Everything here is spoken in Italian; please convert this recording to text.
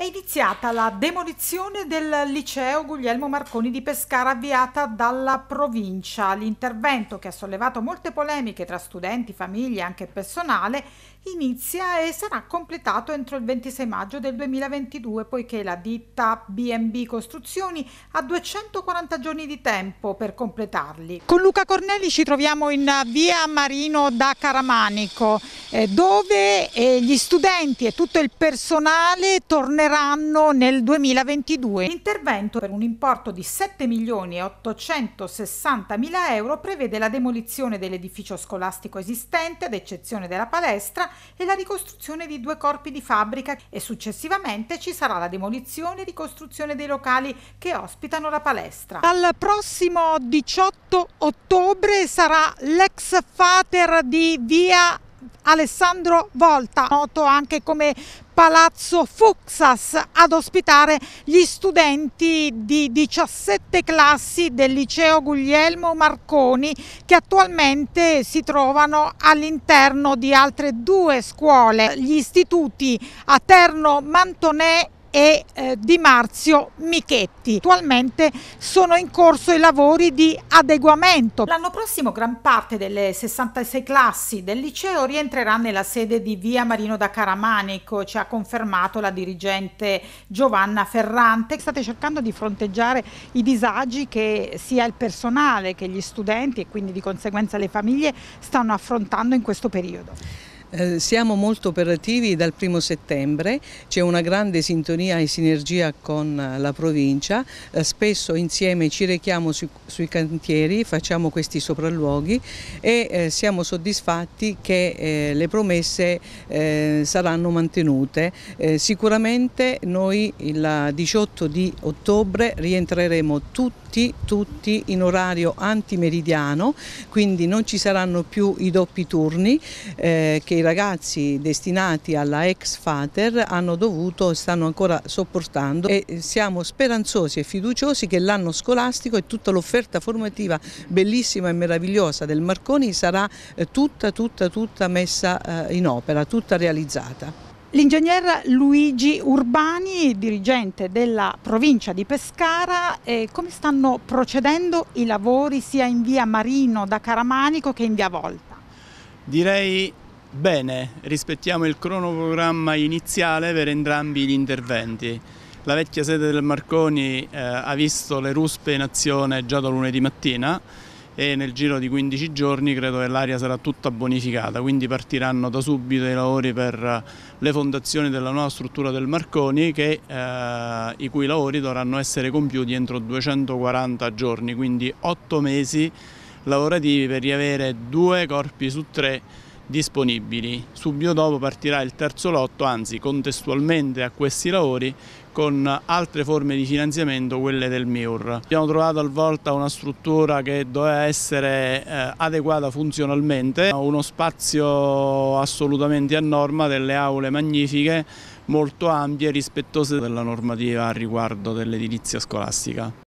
È iniziata la demolizione del liceo Guglielmo Marconi di Pescara avviata dalla provincia. L'intervento che ha sollevato molte polemiche tra studenti, famiglie e anche personale inizia e sarà completato entro il 26 maggio del 2022 poiché la ditta B&B Costruzioni ha 240 giorni di tempo per completarli. Con Luca Cornelli ci troviamo in via Marino da Caramanico eh, dove eh, gli studenti e tutto il personale torneranno entreranno nel 2022. L'intervento per un importo di 7 milioni e 860 mila euro prevede la demolizione dell'edificio scolastico esistente ad eccezione della palestra e la ricostruzione di due corpi di fabbrica e successivamente ci sarà la demolizione e ricostruzione dei locali che ospitano la palestra. Al prossimo 18 ottobre sarà l'ex fater di via Alessandro Volta, noto anche come Palazzo Fuxas ad ospitare gli studenti di 17 classi del liceo Guglielmo Marconi che attualmente si trovano all'interno di altre due scuole, gli istituti Aterno Mantonè e eh, Di Marzio Michetti. Attualmente sono in corso i lavori di adeguamento. L'anno prossimo gran parte delle 66 classi del liceo rientrerà nella sede di Via Marino da Caramanico, ci ha confermato la dirigente Giovanna Ferrante. State cercando di fronteggiare i disagi che sia il personale che gli studenti e quindi di conseguenza le famiglie stanno affrontando in questo periodo. Eh, siamo molto operativi dal primo settembre, c'è una grande sintonia e sinergia con eh, la provincia, eh, spesso insieme ci rechiamo su, sui cantieri, facciamo questi sopralluoghi e siamo soddisfatti che le promesse saranno mantenute. sicuramente noi il 18 di ottobre rientreremo tutti, tutti in orario antimeridiano, quindi non ci saranno più i doppi turni che i ragazzi destinati alla ex Fater hanno dovuto e stanno ancora sopportando e siamo speranzosi e fiduciosi che l'anno scolastico e tutta l'offerta formativa bellissima e meravigliosa del Marconi sarà eh, tutta, tutta, tutta messa eh, in opera, tutta realizzata. L'ingegner Luigi Urbani, dirigente della provincia di Pescara, eh, come stanno procedendo i lavori sia in via Marino da Caramanico che in via Volta? Direi Bene, rispettiamo il cronoprogramma iniziale per entrambi gli interventi. La vecchia sede del Marconi eh, ha visto le ruspe in azione già da lunedì mattina e nel giro di 15 giorni credo che l'area sarà tutta bonificata, quindi partiranno da subito i lavori per eh, le fondazioni della nuova struttura del Marconi che, eh, i cui lavori dovranno essere compiuti entro 240 giorni, quindi 8 mesi lavorativi per riavere due corpi su tre disponibili. Subito dopo partirà il terzo lotto, anzi contestualmente a questi lavori, con altre forme di finanziamento, quelle del MIUR. Abbiamo trovato al Volta una struttura che doveva essere eh, adeguata funzionalmente, uno spazio assolutamente a norma, delle aule magnifiche, molto ampie e rispettose della normativa a riguardo dell'edilizia scolastica.